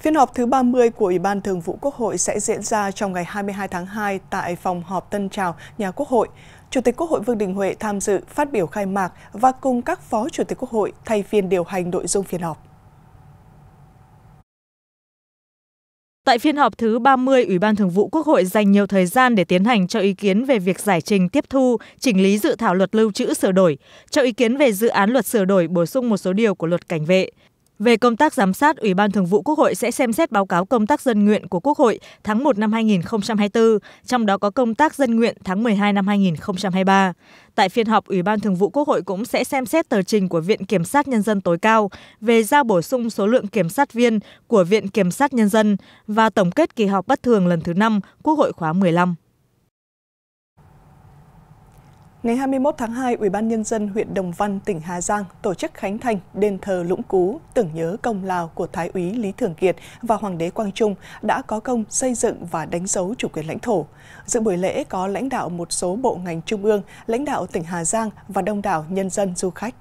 Phiên họp thứ 30 của Ủy ban Thường vụ Quốc hội sẽ diễn ra trong ngày 22 tháng 2 tại phòng họp Tân Trào, nhà Quốc hội. Chủ tịch Quốc hội Vương Đình Huệ tham dự phát biểu khai mạc và cùng các phó chủ tịch Quốc hội thay phiên điều hành nội dung phiên họp. Tại phiên họp thứ 30, Ủy ban Thường vụ Quốc hội dành nhiều thời gian để tiến hành cho ý kiến về việc giải trình tiếp thu, chỉnh lý dự thảo luật lưu trữ sửa đổi, cho ý kiến về dự án luật sửa đổi bổ sung một số điều của luật cảnh vệ. Về công tác giám sát, Ủy ban Thường vụ Quốc hội sẽ xem xét báo cáo công tác dân nguyện của Quốc hội tháng 1 năm 2024, trong đó có công tác dân nguyện tháng 12 năm 2023. Tại phiên họp, Ủy ban Thường vụ Quốc hội cũng sẽ xem xét tờ trình của Viện Kiểm sát Nhân dân tối cao về giao bổ sung số lượng kiểm sát viên của Viện Kiểm sát Nhân dân và tổng kết kỳ họp bất thường lần thứ 5 Quốc hội khóa 15. Ngày 21 tháng 2, Ủy ban nhân dân huyện Đồng Văn, tỉnh Hà Giang tổ chức khánh thành đền thờ Lũng Cú tưởng nhớ công lao của Thái úy Lý Thường Kiệt và Hoàng đế Quang Trung đã có công xây dựng và đánh dấu chủ quyền lãnh thổ. Dự buổi lễ có lãnh đạo một số bộ ngành trung ương, lãnh đạo tỉnh Hà Giang và đông đảo nhân dân du khách.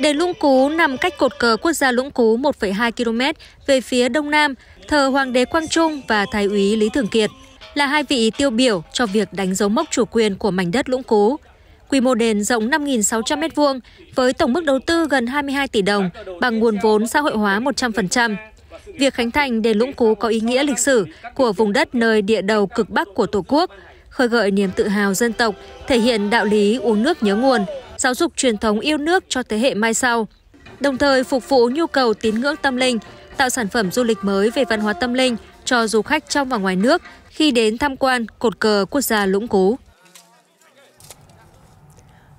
Đền Lũng Cú nằm cách cột cờ quốc gia Lũng Cú 1,2 km về phía đông nam, thờ Hoàng đế Quang Trung và Thái úy Lý Thường Kiệt là hai vị tiêu biểu cho việc đánh dấu mốc chủ quyền của mảnh đất Lũng Cú. Quy mô đền rộng 5.600 m2 với tổng mức đầu tư gần 22 tỷ đồng bằng nguồn vốn xã hội hóa 100%. Việc khánh thành đền Lũng Cú có ý nghĩa lịch sử của vùng đất nơi địa đầu cực Bắc của Tổ quốc, khơi gợi niềm tự hào dân tộc, thể hiện đạo lý uống nước nhớ nguồn, giáo dục truyền thống yêu nước cho thế hệ mai sau. Đồng thời phục vụ nhu cầu tín ngưỡng tâm linh, tạo sản phẩm du lịch mới về văn hóa tâm linh cho du khách trong và ngoài nước khi đến tham quan cột cờ quốc gia Lũng Cú.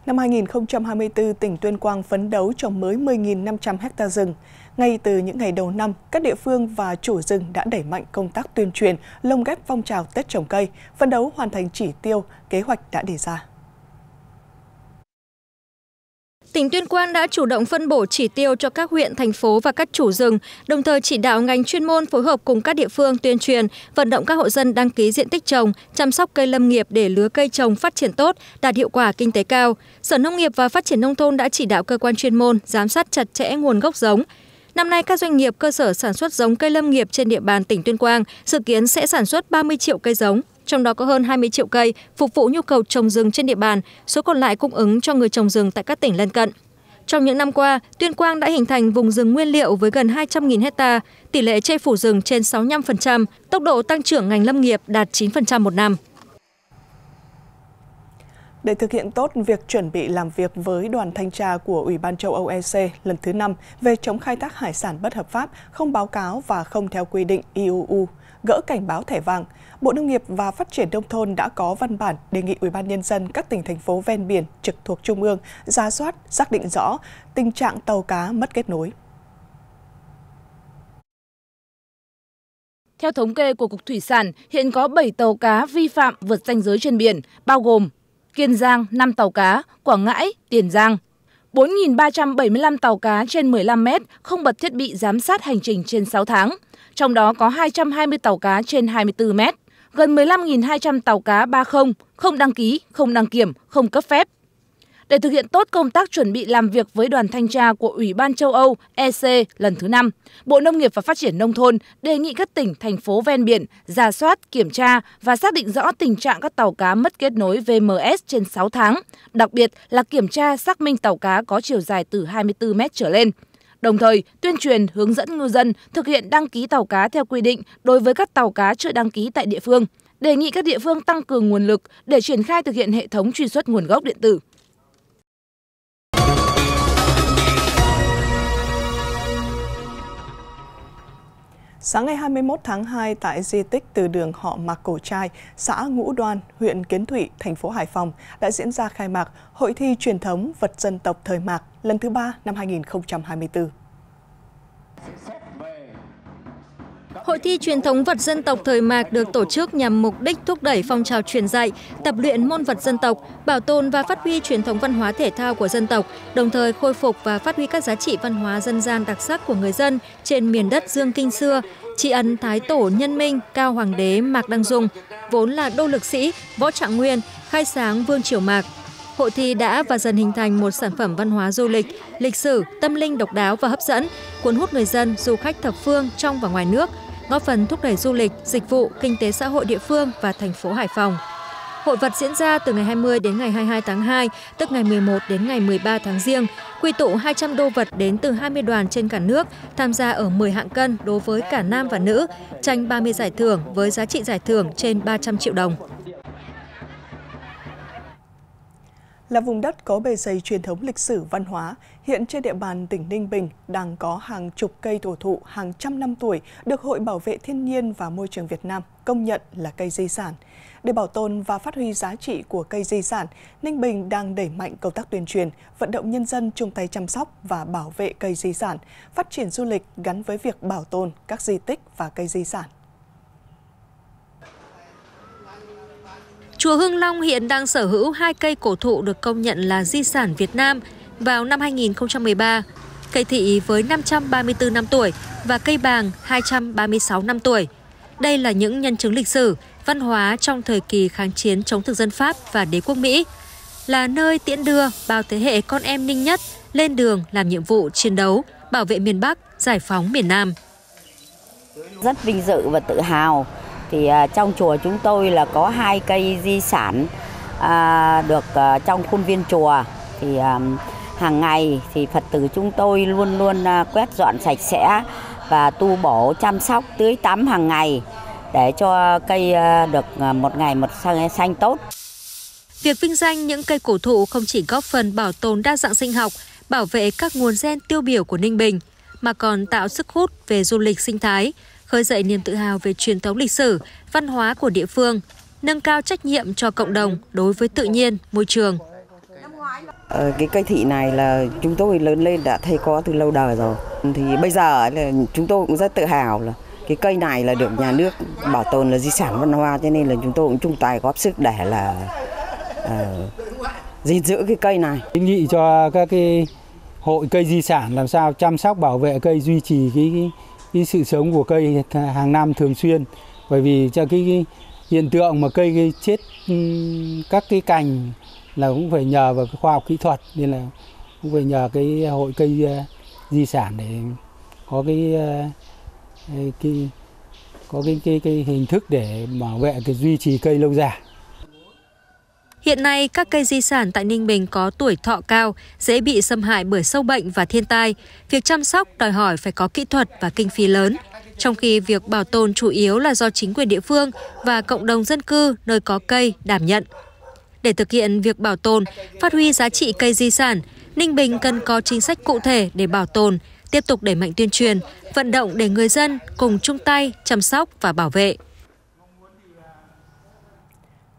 Năm 2024, tỉnh Tuyên Quang phấn đấu trồng mới 10.500 ha rừng. Ngay từ những ngày đầu năm, các địa phương và chủ rừng đã đẩy mạnh công tác tuyên truyền, lồng ghép phong trào Tết trồng cây, phấn đấu hoàn thành chỉ tiêu kế hoạch đã đề ra. tỉnh tuyên quang đã chủ động phân bổ chỉ tiêu cho các huyện thành phố và các chủ rừng đồng thời chỉ đạo ngành chuyên môn phối hợp cùng các địa phương tuyên truyền vận động các hộ dân đăng ký diện tích trồng chăm sóc cây lâm nghiệp để lứa cây trồng phát triển tốt đạt hiệu quả kinh tế cao sở nông nghiệp và phát triển nông thôn đã chỉ đạo cơ quan chuyên môn giám sát chặt chẽ nguồn gốc giống Năm nay các doanh nghiệp cơ sở sản xuất giống cây lâm nghiệp trên địa bàn tỉnh Tuyên Quang dự kiến sẽ sản xuất 30 triệu cây giống trong đó có hơn 20 triệu cây phục vụ nhu cầu trồng rừng trên địa bàn, số còn lại cung ứng cho người trồng rừng tại các tỉnh lân cận. Trong những năm qua, Tuyên Quang đã hình thành vùng rừng nguyên liệu với gần 200.000 hecta, tỷ lệ che phủ rừng trên 65%, tốc độ tăng trưởng ngành lâm nghiệp đạt 9% một năm. Để thực hiện tốt việc chuẩn bị làm việc với đoàn thanh tra của Ủy ban châu Âu EC lần thứ 5 về chống khai thác hải sản bất hợp pháp, không báo cáo và không theo quy định IUU e gỡ cảnh báo thẻ vàng, Bộ Nông nghiệp và Phát triển Đông thôn đã có văn bản đề nghị UBND các tỉnh, thành phố ven biển trực thuộc Trung ương ra soát, xác định rõ tình trạng tàu cá mất kết nối. Theo thống kê của Cục Thủy sản, hiện có 7 tàu cá vi phạm vượt ranh giới trên biển, bao gồm Kiên Giang 5 tàu cá, Quảng Ngãi, Tiền Giang, 4.375 tàu cá trên 15 mét không bật thiết bị giám sát hành trình trên 6 tháng, trong đó có 220 tàu cá trên 24 mét, gần 15.200 tàu cá 30 không đăng ký, không đăng kiểm, không cấp phép, để thực hiện tốt công tác chuẩn bị làm việc với đoàn thanh tra của Ủy ban châu Âu EC lần thứ 5. Bộ Nông nghiệp và Phát triển Nông thôn đề nghị các tỉnh, thành phố ven biển ra soát, kiểm tra và xác định rõ tình trạng các tàu cá mất kết nối VMS trên 6 tháng, đặc biệt là kiểm tra xác minh tàu cá có chiều dài từ 24 mét trở lên đồng thời tuyên truyền hướng dẫn ngư dân thực hiện đăng ký tàu cá theo quy định đối với các tàu cá chưa đăng ký tại địa phương đề nghị các địa phương tăng cường nguồn lực để triển khai thực hiện hệ thống truy xuất nguồn gốc điện tử Sáng ngày 21 tháng 2 tại di tích từ đường họ Mạc Cổ Trai, xã Ngũ Đoan, huyện Kiến Thụy, thành phố Hải Phòng đã diễn ra khai mạc Hội thi truyền thống vật dân tộc thời Mạc lần thứ ba năm 2024. Hội thi truyền thống vật dân tộc thời mạc được tổ chức nhằm mục đích thúc đẩy phong trào truyền dạy, tập luyện môn vật dân tộc, bảo tồn và phát huy truyền thống văn hóa thể thao của dân tộc, đồng thời khôi phục và phát huy các giá trị văn hóa dân gian đặc sắc của người dân trên miền đất Dương Kinh xưa, tri Ân Thái Tổ Nhân Minh, Cao Hoàng đế Mạc Đăng Dung, vốn là đô lực sĩ, võ trạng nguyên, khai sáng Vương Triều Mạc, hội thi đã và dần hình thành một sản phẩm văn hóa du lịch, lịch sử, tâm linh độc đáo và hấp dẫn, cuốn hút người dân, du khách thập phương trong và ngoài nước góp phần thúc đẩy du lịch, dịch vụ, kinh tế xã hội địa phương và thành phố Hải Phòng. Hội vật diễn ra từ ngày 20 đến ngày 22 tháng 2, tức ngày 11 đến ngày 13 tháng riêng, quy tụ 200 đô vật đến từ 20 đoàn trên cả nước tham gia ở 10 hạng cân đối với cả nam và nữ, tranh 30 giải thưởng với giá trị giải thưởng trên 300 triệu đồng là vùng đất có bề dày truyền thống lịch sử văn hóa, hiện trên địa bàn tỉnh Ninh Bình đang có hàng chục cây thổ thụ hàng trăm năm tuổi được Hội Bảo vệ Thiên nhiên và Môi trường Việt Nam công nhận là cây di sản. Để bảo tồn và phát huy giá trị của cây di sản, Ninh Bình đang đẩy mạnh công tác tuyên truyền, vận động nhân dân chung tay chăm sóc và bảo vệ cây di sản, phát triển du lịch gắn với việc bảo tồn các di tích và cây di sản. Chùa Hưng Long hiện đang sở hữu hai cây cổ thụ được công nhận là di sản Việt Nam vào năm 2013, cây thị với 534 năm tuổi và cây bàng 236 năm tuổi. Đây là những nhân chứng lịch sử, văn hóa trong thời kỳ kháng chiến chống thực dân Pháp và đế quốc Mỹ, là nơi tiễn đưa bao thế hệ con em Ninh Nhất lên đường làm nhiệm vụ chiến đấu, bảo vệ miền Bắc, giải phóng miền Nam. Rất vinh dự và tự hào thì à, trong chùa chúng tôi là có hai cây di sản à, được à, trong khuôn viên chùa thì à, hàng ngày thì Phật tử chúng tôi luôn luôn à, quét dọn sạch sẽ và tu bổ chăm sóc tưới tắm hàng ngày để cho cây à, được à, một ngày một xanh, xanh tốt. Việc vinh danh những cây cổ thụ không chỉ góp phần bảo tồn đa dạng sinh học, bảo vệ các nguồn gen tiêu biểu của Ninh Bình, mà còn tạo sức hút về du lịch sinh thái, khơi dậy niềm tự hào về truyền thống lịch sử, văn hóa của địa phương, nâng cao trách nhiệm cho cộng đồng đối với tự nhiên, môi trường. Ờ, cái cây thị này là chúng tôi lớn lên đã thấy có từ lâu đời rồi. Thì bây giờ là chúng tôi cũng rất tự hào là cái cây này là được nhà nước bảo tồn là di sản văn hóa cho nên là chúng tôi cũng chung tay góp sức để là uh, gìn giữ cái cây này. Kiến nghị cho các cái hội cây di sản làm sao chăm sóc bảo vệ cây duy trì cái, cái cái sự sống của cây hàng năm thường xuyên bởi vì cho cái, cái hiện tượng mà cây, chết ừ, các cái cành là cũng phải nhờ vào cái khoa học kỹ thuật nên là cũng phải nhờ cái hội cây ờ, di sản để có ờ, cái cái có cái cái, cái hình thức để bảo vệ cái duy trì cây lâu dài Hiện nay, các cây di sản tại Ninh Bình có tuổi thọ cao, dễ bị xâm hại bởi sâu bệnh và thiên tai. Việc chăm sóc đòi hỏi phải có kỹ thuật và kinh phí lớn. Trong khi việc bảo tồn chủ yếu là do chính quyền địa phương và cộng đồng dân cư nơi có cây đảm nhận. Để thực hiện việc bảo tồn, phát huy giá trị cây di sản, Ninh Bình cần có chính sách cụ thể để bảo tồn, tiếp tục đẩy mạnh tuyên truyền, vận động để người dân cùng chung tay chăm sóc và bảo vệ.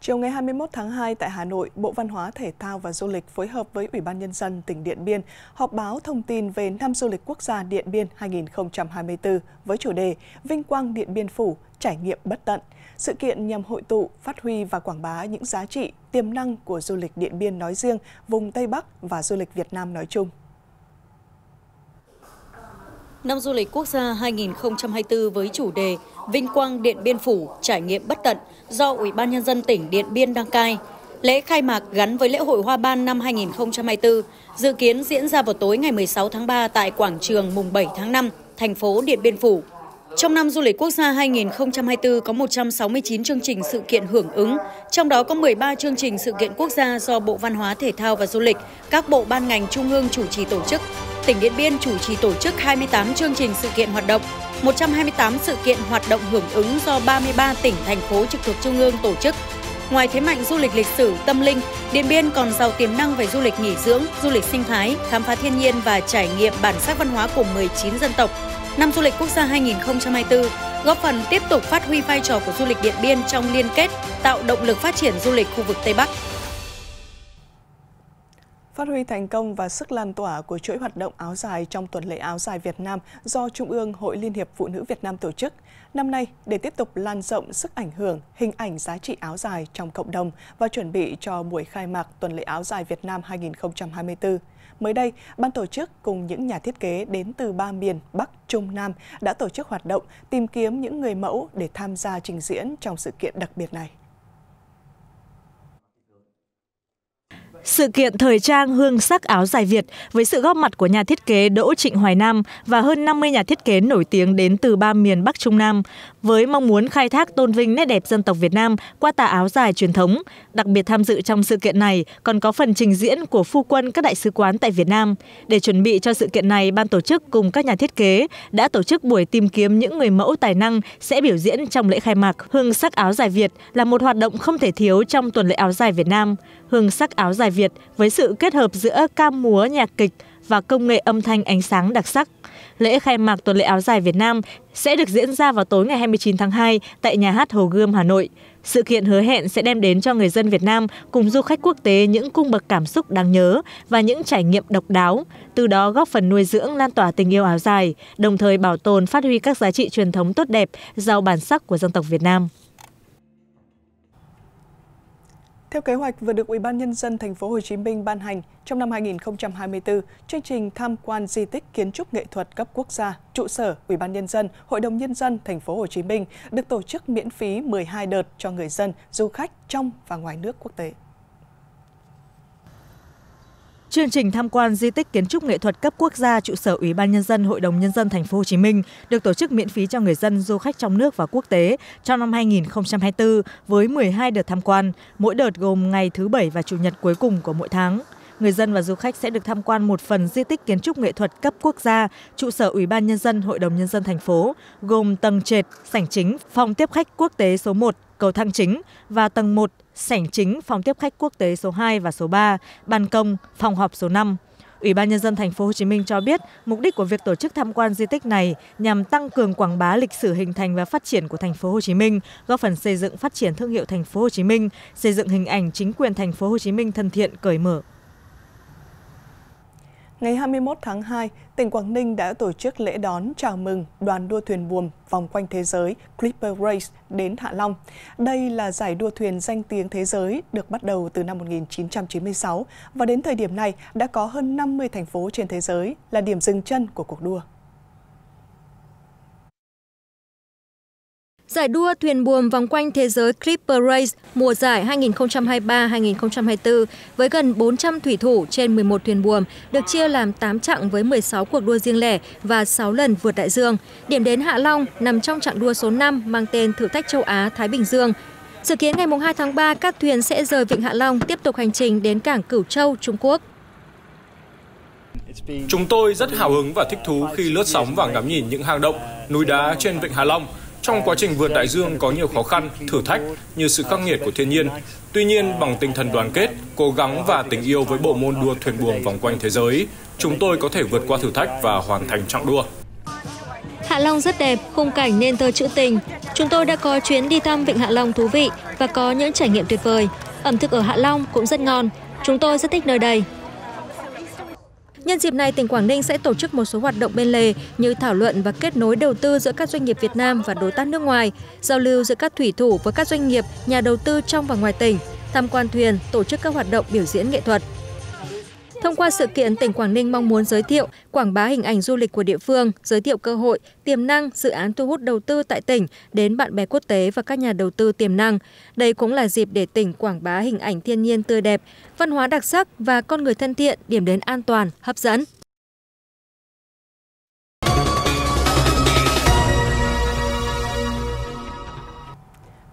Chiều ngày 21 tháng 2 tại Hà Nội, Bộ Văn hóa, Thể thao và Du lịch phối hợp với Ủy ban Nhân dân tỉnh Điện Biên họp báo thông tin về Năm Du lịch Quốc gia Điện Biên 2024 với chủ đề Vinh quang Điện Biên Phủ, trải nghiệm bất tận. Sự kiện nhằm hội tụ, phát huy và quảng bá những giá trị, tiềm năng của du lịch Điện Biên nói riêng, vùng Tây Bắc và du lịch Việt Nam nói chung. Năm du lịch quốc gia 2024 với chủ đề Vinh Quang Điện Biên Phủ trải nghiệm bất tận do Ủy ban Nhân dân tỉnh Điện Biên đăng cai. Lễ khai mạc gắn với lễ hội Hoa Ban năm 2024 dự kiến diễn ra vào tối ngày 16 tháng 3 tại quảng trường mùng 7 tháng 5, thành phố Điện Biên Phủ. Trong năm du lịch quốc gia 2024 có 169 chương trình sự kiện hưởng ứng, trong đó có 13 chương trình sự kiện quốc gia do Bộ Văn hóa Thể thao và Du lịch, các bộ ban ngành trung ương chủ trì tổ chức. Tỉnh Điện Biên chủ trì tổ chức 28 chương trình sự kiện hoạt động, 128 sự kiện hoạt động hưởng ứng do 33 tỉnh, thành phố trực thuộc Trung ương tổ chức. Ngoài thế mạnh du lịch lịch sử, tâm linh, Điện Biên còn giàu tiềm năng về du lịch nghỉ dưỡng, du lịch sinh thái, khám phá thiên nhiên và trải nghiệm bản sắc văn hóa của 19 dân tộc. Năm du lịch quốc gia 2024 góp phần tiếp tục phát huy vai trò của du lịch Điện Biên trong liên kết, tạo động lực phát triển du lịch khu vực Tây Bắc. Phát huy thành công và sức lan tỏa của chuỗi hoạt động áo dài trong tuần lễ áo dài Việt Nam do Trung ương Hội Liên hiệp Phụ nữ Việt Nam tổ chức, năm nay để tiếp tục lan rộng sức ảnh hưởng, hình ảnh giá trị áo dài trong cộng đồng và chuẩn bị cho buổi khai mạc tuần lễ áo dài Việt Nam 2024. Mới đây, ban tổ chức cùng những nhà thiết kế đến từ ba miền Bắc, Trung, Nam đã tổ chức hoạt động tìm kiếm những người mẫu để tham gia trình diễn trong sự kiện đặc biệt này. Sự kiện thời trang hương sắc áo dài Việt với sự góp mặt của nhà thiết kế Đỗ Trịnh Hoài Nam và hơn 50 nhà thiết kế nổi tiếng đến từ ba miền Bắc Trung Nam, với mong muốn khai thác tôn vinh nét đẹp dân tộc Việt Nam qua tà áo dài truyền thống. Đặc biệt tham dự trong sự kiện này còn có phần trình diễn của phu quân các đại sứ quán tại Việt Nam. Để chuẩn bị cho sự kiện này, ban tổ chức cùng các nhà thiết kế đã tổ chức buổi tìm kiếm những người mẫu tài năng sẽ biểu diễn trong lễ khai mạc. Hương sắc áo dài Việt là một hoạt động không thể thiếu trong tuần lễ áo dài Việt Nam hương sắc áo dài Việt với sự kết hợp giữa ca múa nhạc kịch và công nghệ âm thanh ánh sáng đặc sắc. Lễ khai mạc tuần lễ áo dài Việt Nam sẽ được diễn ra vào tối ngày 29 tháng 2 tại nhà hát Hồ Gươm, Hà Nội. Sự kiện hứa hẹn sẽ đem đến cho người dân Việt Nam cùng du khách quốc tế những cung bậc cảm xúc đáng nhớ và những trải nghiệm độc đáo, từ đó góp phần nuôi dưỡng lan tỏa tình yêu áo dài, đồng thời bảo tồn phát huy các giá trị truyền thống tốt đẹp, giàu bản sắc của dân tộc Việt Nam. Theo kế hoạch vừa được UBND tp HCM ban hành, trong năm 2024, chương trình tham quan di tích kiến trúc nghệ thuật cấp quốc gia, trụ sở UBND, Hội đồng Nhân dân tp HCM được tổ chức miễn phí 12 đợt cho người dân, du khách trong và ngoài nước quốc tế chương trình tham quan di tích kiến trúc nghệ thuật cấp quốc gia trụ sở Ủy ban nhân dân Hội đồng nhân dân thành phố Hồ Chí Minh được tổ chức miễn phí cho người dân du khách trong nước và quốc tế trong năm 2024 với 12 đợt tham quan, mỗi đợt gồm ngày thứ bảy và chủ nhật cuối cùng của mỗi tháng. Người dân và du khách sẽ được tham quan một phần di tích kiến trúc nghệ thuật cấp quốc gia, trụ sở Ủy ban Nhân dân Hội đồng Nhân dân thành phố, gồm tầng trệt, sảnh chính, phòng tiếp khách quốc tế số 1, cầu thang chính và tầng 1, sảnh chính, phòng tiếp khách quốc tế số 2 và số 3, ban công, phòng họp số 5. Ủy ban nhân dân thành phố Hồ Chí Minh cho biết, mục đích của việc tổ chức tham quan di tích này nhằm tăng cường quảng bá lịch sử hình thành và phát triển của thành phố Hồ Chí Minh, góp phần xây dựng phát triển thương hiệu thành phố Hồ Chí Minh, xây dựng hình ảnh chính quyền thành phố Hồ Chí Minh thân thiện cởi mở ngày 21 tháng 2, tỉnh Quảng Ninh đã tổ chức lễ đón chào mừng đoàn đua thuyền buồm vòng quanh thế giới Clipper Race đến Hạ Long. Đây là giải đua thuyền danh tiếng thế giới được bắt đầu từ năm 1996 và đến thời điểm này đã có hơn 50 thành phố trên thế giới là điểm dừng chân của cuộc đua. giải đua thuyền buồm vòng quanh thế giới Clipper Race mùa giải 2023-2024 với gần 400 thủy thủ trên 11 thuyền buồm được chia làm 8 chặng với 16 cuộc đua riêng lẻ và 6 lần vượt đại dương. Điểm đến Hạ Long nằm trong chặng đua số 5 mang tên thử thách châu Á Thái Bình Dương. Dự kiến ngày 2 tháng 3, các thuyền sẽ rời Vịnh Hạ Long tiếp tục hành trình đến cảng Cửu Châu, Trung Quốc. Chúng tôi rất hào hứng và thích thú khi lướt sóng và ngắm nhìn những hang động, núi đá trên Vịnh Hạ Long – trong quá trình vượt đại dương có nhiều khó khăn, thử thách như sự khắc nghiệt của thiên nhiên. Tuy nhiên, bằng tinh thần đoàn kết, cố gắng và tình yêu với bộ môn đua thuyền buồm vòng quanh thế giới, chúng tôi có thể vượt qua thử thách và hoàn thành trọng đua. Hạ Long rất đẹp, khung cảnh nên thơ trữ tình. Chúng tôi đã có chuyến đi thăm Vịnh Hạ Long thú vị và có những trải nghiệm tuyệt vời. Ẩm thực ở Hạ Long cũng rất ngon. Chúng tôi rất thích nơi đây. Nhân dịp này, tỉnh Quảng Ninh sẽ tổ chức một số hoạt động bên lề như thảo luận và kết nối đầu tư giữa các doanh nghiệp Việt Nam và đối tác nước ngoài, giao lưu giữa các thủy thủ với các doanh nghiệp, nhà đầu tư trong và ngoài tỉnh, tham quan thuyền, tổ chức các hoạt động biểu diễn nghệ thuật. Thông qua sự kiện, tỉnh Quảng Ninh mong muốn giới thiệu, quảng bá hình ảnh du lịch của địa phương, giới thiệu cơ hội, tiềm năng, dự án thu hút đầu tư tại tỉnh đến bạn bè quốc tế và các nhà đầu tư tiềm năng. Đây cũng là dịp để tỉnh quảng bá hình ảnh thiên nhiên tươi đẹp, văn hóa đặc sắc và con người thân thiện, điểm đến an toàn, hấp dẫn.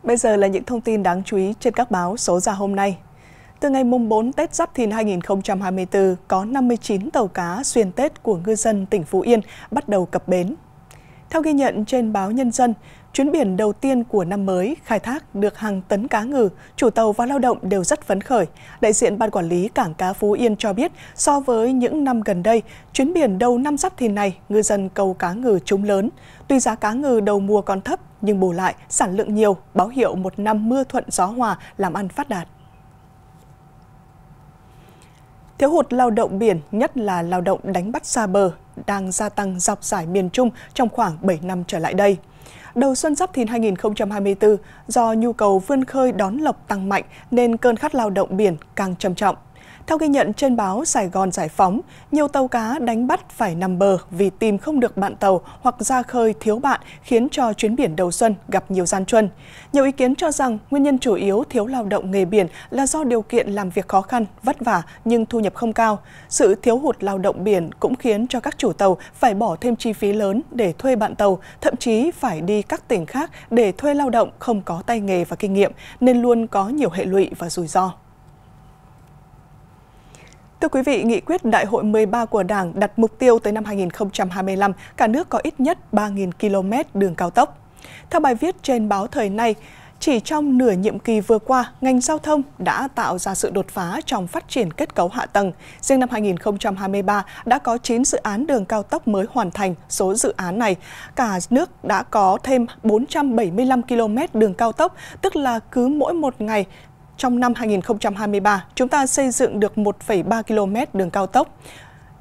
Bây giờ là những thông tin đáng chú ý trên các báo số ra hôm nay từ ngày mùng 4 Tết Giáp Thìn 2024, có 59 tàu cá xuyên Tết của ngư dân tỉnh Phú Yên bắt đầu cập bến. Theo ghi nhận trên báo Nhân dân, chuyến biển đầu tiên của năm mới khai thác được hàng tấn cá ngừ, chủ tàu và lao động đều rất phấn khởi. Đại diện Ban Quản lý Cảng Cá Phú Yên cho biết, so với những năm gần đây, chuyến biển đầu năm giáp thìn này, ngư dân câu cá ngừ trúng lớn. Tuy giá cá ngừ đầu mùa còn thấp, nhưng bù lại, sản lượng nhiều, báo hiệu một năm mưa thuận gió hòa, làm ăn phát đạt. Thiếu hụt lao động biển, nhất là lao động đánh bắt xa bờ, đang gia tăng dọc giải miền Trung trong khoảng 7 năm trở lại đây. Đầu xuân giáp thìn 2024, do nhu cầu vươn khơi đón lộc tăng mạnh nên cơn khát lao động biển càng trầm trọng. Theo ghi nhận trên báo Sài Gòn Giải Phóng, nhiều tàu cá đánh bắt phải nằm bờ vì tìm không được bạn tàu hoặc ra khơi thiếu bạn khiến cho chuyến biển đầu xuân gặp nhiều gian truân. Nhiều ý kiến cho rằng nguyên nhân chủ yếu thiếu lao động nghề biển là do điều kiện làm việc khó khăn, vất vả nhưng thu nhập không cao. Sự thiếu hụt lao động biển cũng khiến cho các chủ tàu phải bỏ thêm chi phí lớn để thuê bạn tàu, thậm chí phải đi các tỉnh khác để thuê lao động không có tay nghề và kinh nghiệm nên luôn có nhiều hệ lụy và rủi ro. Thưa quý vị, nghị quyết Đại hội 13 của Đảng đặt mục tiêu tới năm 2025, cả nước có ít nhất 3.000 km đường cao tốc. Theo bài viết trên báo Thời Nay, chỉ trong nửa nhiệm kỳ vừa qua, ngành giao thông đã tạo ra sự đột phá trong phát triển kết cấu hạ tầng. Riêng năm 2023 đã có 9 dự án đường cao tốc mới hoàn thành. Số dự án này, cả nước đã có thêm 475 km đường cao tốc, tức là cứ mỗi một ngày trong năm 2023, chúng ta xây dựng được 1,3 km đường cao tốc.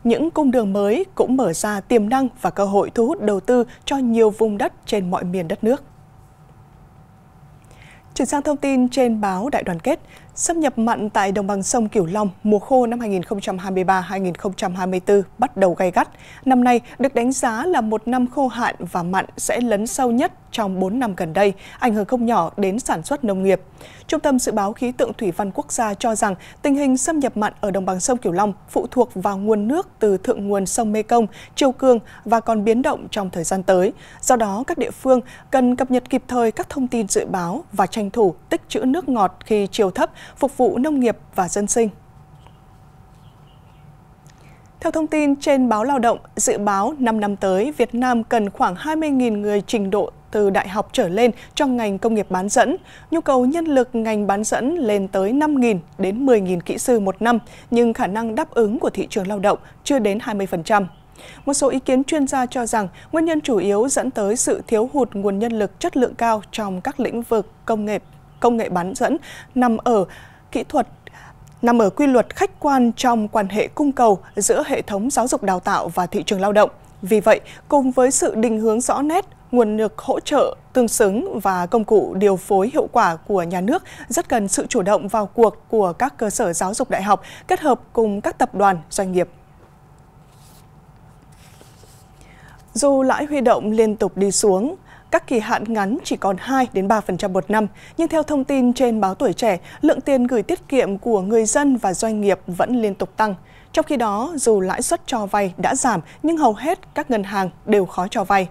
Những cung đường mới cũng mở ra tiềm năng và cơ hội thu hút đầu tư cho nhiều vùng đất trên mọi miền đất nước. Chuyển sang thông tin trên báo Đại đoàn kết, Xâm nhập mặn tại đồng bằng sông Cửu Long mùa khô năm 2023-2024 bắt đầu gay gắt. Năm nay được đánh giá là một năm khô hạn và mặn sẽ lấn sâu nhất trong 4 năm gần đây, ảnh hưởng không nhỏ đến sản xuất nông nghiệp. Trung tâm Dự báo Khí tượng Thủy văn Quốc gia cho rằng tình hình xâm nhập mặn ở đồng bằng sông Cửu Long phụ thuộc vào nguồn nước từ thượng nguồn sông Mê Công, Châu Cương và còn biến động trong thời gian tới. Do đó, các địa phương cần cập nhật kịp thời các thông tin dự báo và tranh thủ tích trữ nước ngọt khi chiều thấp phục vụ nông nghiệp và dân sinh. Theo thông tin trên báo Lao động, dự báo 5 năm tới, Việt Nam cần khoảng 20.000 người trình độ từ đại học trở lên trong ngành công nghiệp bán dẫn. Nhu cầu nhân lực ngành bán dẫn lên tới 5.000 đến 10.000 kỹ sư một năm, nhưng khả năng đáp ứng của thị trường lao động chưa đến 20%. Một số ý kiến chuyên gia cho rằng nguyên nhân chủ yếu dẫn tới sự thiếu hụt nguồn nhân lực chất lượng cao trong các lĩnh vực công nghiệp công nghệ bán dẫn nằm ở kỹ thuật nằm ở quy luật khách quan trong quan hệ cung cầu giữa hệ thống giáo dục đào tạo và thị trường lao động. Vì vậy, cùng với sự định hướng rõ nét, nguồn lực hỗ trợ tương xứng và công cụ điều phối hiệu quả của nhà nước rất cần sự chủ động vào cuộc của các cơ sở giáo dục đại học kết hợp cùng các tập đoàn, doanh nghiệp. Dù lãi huy động liên tục đi xuống, các kỳ hạn ngắn chỉ còn 2 đến 3% một năm, nhưng theo thông tin trên báo Tuổi trẻ, lượng tiền gửi tiết kiệm của người dân và doanh nghiệp vẫn liên tục tăng. Trong khi đó, dù lãi suất cho vay đã giảm nhưng hầu hết các ngân hàng đều khó cho vay.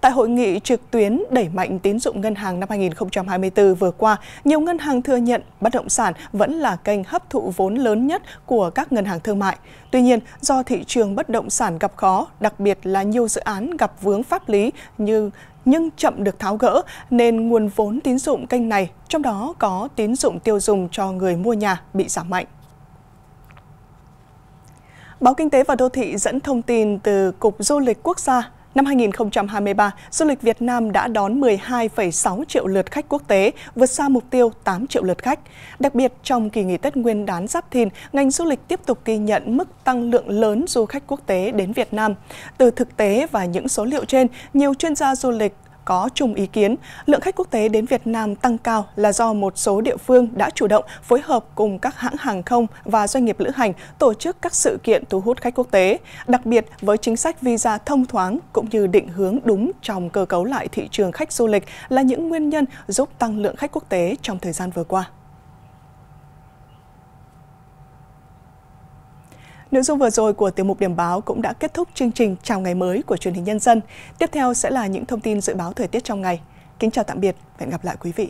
Tại hội nghị trực tuyến đẩy mạnh tín dụng ngân hàng năm 2024 vừa qua, nhiều ngân hàng thừa nhận bất động sản vẫn là kênh hấp thụ vốn lớn nhất của các ngân hàng thương mại. Tuy nhiên, do thị trường bất động sản gặp khó, đặc biệt là nhiều dự án gặp vướng pháp lý như nhưng chậm được tháo gỡ nên nguồn vốn tín dụng kênh này, trong đó có tín dụng tiêu dùng cho người mua nhà bị giảm mạnh. Báo Kinh tế và Đô thị dẫn thông tin từ Cục Du lịch Quốc gia Năm 2023, du lịch Việt Nam đã đón 12,6 triệu lượt khách quốc tế, vượt xa mục tiêu 8 triệu lượt khách. Đặc biệt, trong kỳ nghỉ Tết Nguyên đán Giáp Thìn, ngành du lịch tiếp tục ghi nhận mức tăng lượng lớn du khách quốc tế đến Việt Nam. Từ thực tế và những số liệu trên, nhiều chuyên gia du lịch có chung ý kiến, lượng khách quốc tế đến Việt Nam tăng cao là do một số địa phương đã chủ động phối hợp cùng các hãng hàng không và doanh nghiệp lữ hành tổ chức các sự kiện thu hút khách quốc tế, đặc biệt với chính sách visa thông thoáng cũng như định hướng đúng trong cơ cấu lại thị trường khách du lịch là những nguyên nhân giúp tăng lượng khách quốc tế trong thời gian vừa qua. Nội dung vừa rồi của tiểu mục điểm báo cũng đã kết thúc chương trình Chào ngày mới của truyền hình nhân dân. Tiếp theo sẽ là những thông tin dự báo thời tiết trong ngày. Kính chào tạm biệt và hẹn gặp lại quý vị.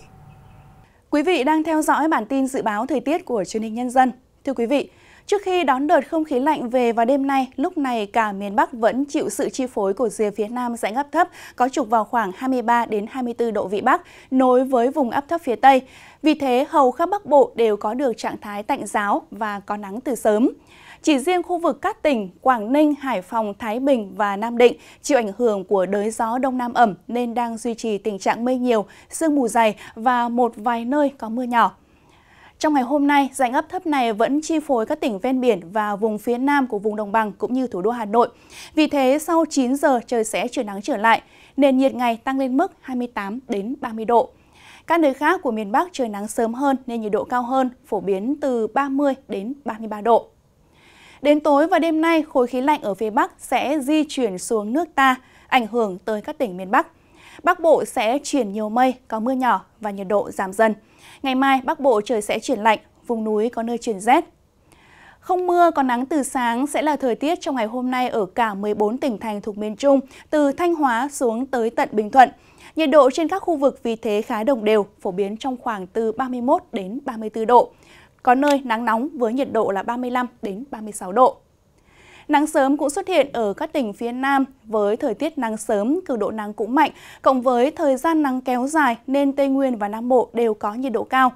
Quý vị đang theo dõi bản tin dự báo thời tiết của truyền hình nhân dân. Thưa quý vị, trước khi đón đợt không khí lạnh về vào đêm nay, lúc này cả miền Bắc vẫn chịu sự chi phối của rìa phía Nam dãy áp thấp có trục vào khoảng 23 đến 24 độ vị Bắc nối với vùng áp thấp phía Tây. Vì thế, hầu khắp Bắc Bộ đều có được trạng thái tạnh giáo và có nắng từ sớm. Chỉ riêng khu vực các tỉnh Quảng Ninh, Hải Phòng, Thái Bình và Nam Định chịu ảnh hưởng của đới gió đông nam ẩm nên đang duy trì tình trạng mây nhiều, sương mù dày và một vài nơi có mưa nhỏ. Trong ngày hôm nay, dạnh áp thấp này vẫn chi phối các tỉnh ven biển và vùng phía nam của vùng đồng bằng cũng như thủ đô Hà Nội. Vì thế, sau 9 giờ trời sẽ chuyển nắng trở lại, nền nhiệt ngày tăng lên mức 28 đến 30 độ. Các nơi khác của miền Bắc trời nắng sớm hơn nên nhiệt độ cao hơn, phổ biến từ 30 đến 33 độ. Đến tối và đêm nay, khối khí lạnh ở phía Bắc sẽ di chuyển xuống nước ta, ảnh hưởng tới các tỉnh miền Bắc. Bắc Bộ sẽ chuyển nhiều mây, có mưa nhỏ và nhiệt độ giảm dần. Ngày mai, Bắc Bộ trời sẽ chuyển lạnh, vùng núi có nơi chuyển rét. Không mưa, có nắng từ sáng sẽ là thời tiết trong ngày hôm nay ở cả 14 tỉnh thành thuộc miền Trung, từ Thanh Hóa xuống tới tận Bình Thuận. Nhiệt độ trên các khu vực vì thế khá đồng đều, phổ biến trong khoảng từ 31 đến 34 độ có nơi nắng nóng với nhiệt độ là 35 đến 36 độ. Nắng sớm cũng xuất hiện ở các tỉnh phía Nam với thời tiết nắng sớm, cường độ nắng cũng mạnh, cộng với thời gian nắng kéo dài nên Tây Nguyên và Nam Bộ đều có nhiệt độ cao.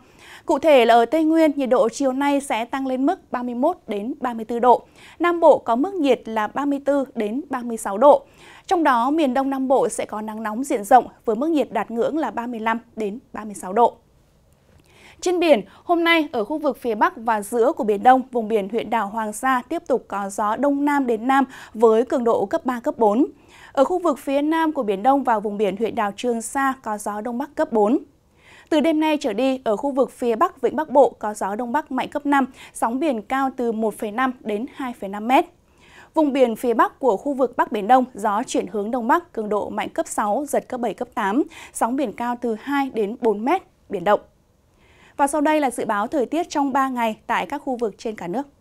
Cụ thể là ở Tây Nguyên, nhiệt độ chiều nay sẽ tăng lên mức 31 đến 34 độ. Nam Bộ có mức nhiệt là 34 đến 36 độ. Trong đó, miền Đông Nam Bộ sẽ có nắng nóng diện rộng với mức nhiệt đạt ngưỡng là 35 đến 36 độ. Trên biển, hôm nay ở khu vực phía Bắc và giữa của Biển Đông, vùng biển huyện đảo Hoàng Sa tiếp tục có gió Đông Nam đến Nam với cường độ cấp 3, cấp 4. Ở khu vực phía Nam của Biển Đông và vùng biển huyện đảo Trường Sa có gió Đông Bắc cấp 4. Từ đêm nay trở đi, ở khu vực phía Bắc Vịnh Bắc Bộ có gió Đông Bắc mạnh cấp 5, sóng biển cao từ 1,5 đến 2,5 mét. Vùng biển phía Bắc của khu vực Bắc Biển Đông, gió chuyển hướng Đông Bắc, cường độ mạnh cấp 6, giật cấp 7, cấp 8, sóng biển cao từ 2 đến 4 mét, biển động. Và sau đây là dự báo thời tiết trong 3 ngày tại các khu vực trên cả nước.